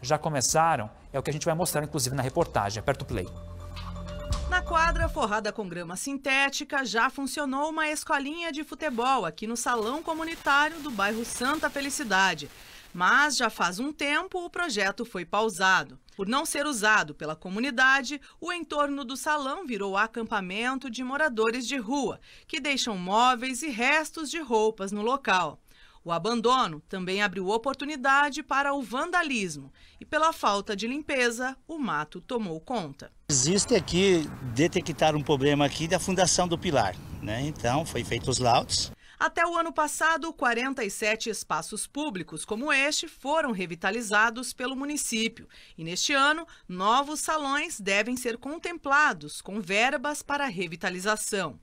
já começaram, é o que a gente vai mostrar inclusive na reportagem. Aperta o play. Na quadra forrada com grama sintética, já funcionou uma escolinha de futebol aqui no Salão Comunitário do bairro Santa Felicidade. Mas já faz um tempo o projeto foi pausado. Por não ser usado pela comunidade, o entorno do salão virou acampamento de moradores de rua, que deixam móveis e restos de roupas no local. O abandono também abriu oportunidade para o vandalismo e, pela falta de limpeza, o mato tomou conta. Existe aqui, detectar um problema aqui da fundação do pilar, né? Então, foi feito os laudos. Até o ano passado, 47 espaços públicos como este foram revitalizados pelo município. E neste ano, novos salões devem ser contemplados com verbas para revitalização.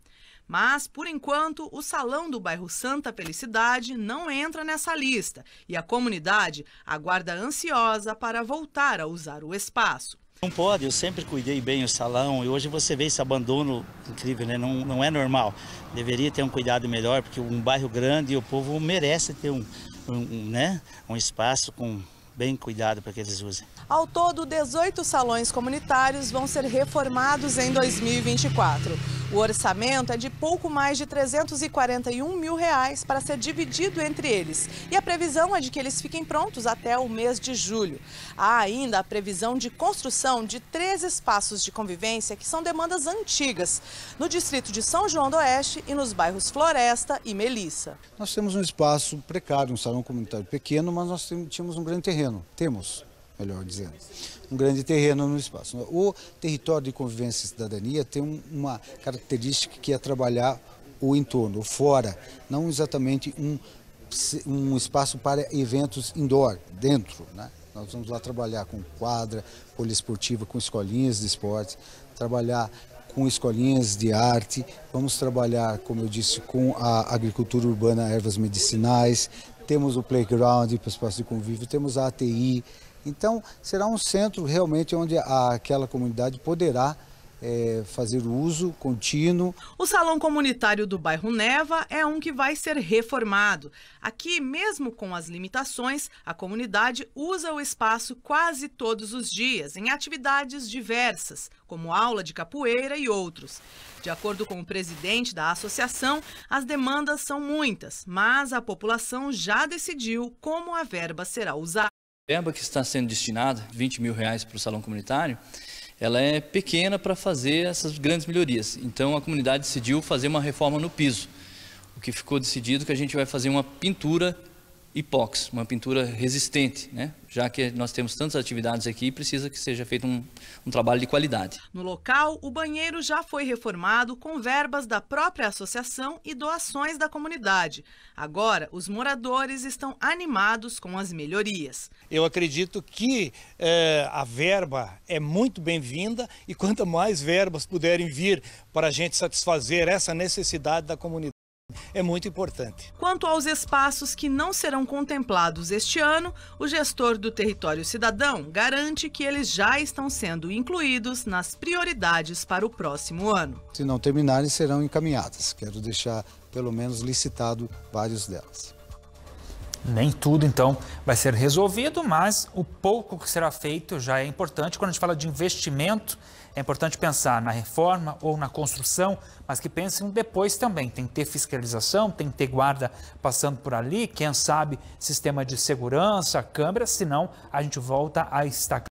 Mas, por enquanto, o salão do bairro Santa Felicidade não entra nessa lista e a comunidade aguarda ansiosa para voltar a usar o espaço. Não pode, eu sempre cuidei bem o salão e hoje você vê esse abandono incrível, né? Não, não é normal. Deveria ter um cuidado melhor, porque um bairro grande e o povo merece ter um, um, um, né? um espaço com bem cuidado para que eles usem. Ao todo, 18 salões comunitários vão ser reformados em 2024. O orçamento é de pouco mais de 341 mil reais para ser dividido entre eles. E a previsão é de que eles fiquem prontos até o mês de julho. Há ainda a previsão de construção de três espaços de convivência que são demandas antigas, no distrito de São João do Oeste e nos bairros Floresta e Melissa. Nós temos um espaço precário, um salão comunitário pequeno, mas nós tínhamos um grande terreno. Temos melhor dizendo. Um grande terreno no espaço. Né? O território de convivência e cidadania tem uma característica que é trabalhar o entorno, o fora, não exatamente um, um espaço para eventos indoor, dentro, né? Nós vamos lá trabalhar com quadra poliesportiva, com escolinhas de esporte, trabalhar com escolinhas de arte, vamos trabalhar, como eu disse, com a agricultura urbana, ervas medicinais, temos o playground para espaço de convívio, temos a ATI, então, será um centro realmente onde aquela comunidade poderá é, fazer uso contínuo. O salão comunitário do bairro Neva é um que vai ser reformado. Aqui, mesmo com as limitações, a comunidade usa o espaço quase todos os dias, em atividades diversas, como aula de capoeira e outros. De acordo com o presidente da associação, as demandas são muitas, mas a população já decidiu como a verba será usada verba que está sendo destinada, 20 mil reais para o salão comunitário, ela é pequena para fazer essas grandes melhorias. Então a comunidade decidiu fazer uma reforma no piso. O que ficou decidido é que a gente vai fazer uma pintura epóxi, uma pintura resistente, né? já que nós temos tantas atividades aqui, precisa que seja feito um, um, trabalho de qualidade. No local, o banheiro já foi reformado com verbas da própria associação e doações da comunidade. Agora, os moradores estão animados com as melhorias. Eu acredito que eh, a verba é muito bem-vinda e quanto mais verbas puderem vir para a gente satisfazer essa necessidade da comunidade, é muito importante. Quanto aos espaços que não serão contemplados este ano, o gestor do Território Cidadão garante que eles já estão sendo incluídos nas prioridades para o próximo ano. Se não terminarem, serão encaminhadas. Quero deixar pelo menos licitado vários delas. Nem tudo, então, vai ser resolvido, mas o pouco que será feito já é importante. Quando a gente fala de investimento, é importante pensar na reforma ou na construção, mas que pensem depois também. Tem que ter fiscalização, tem que ter guarda passando por ali, quem sabe sistema de segurança, câmera, senão a gente volta a estacar.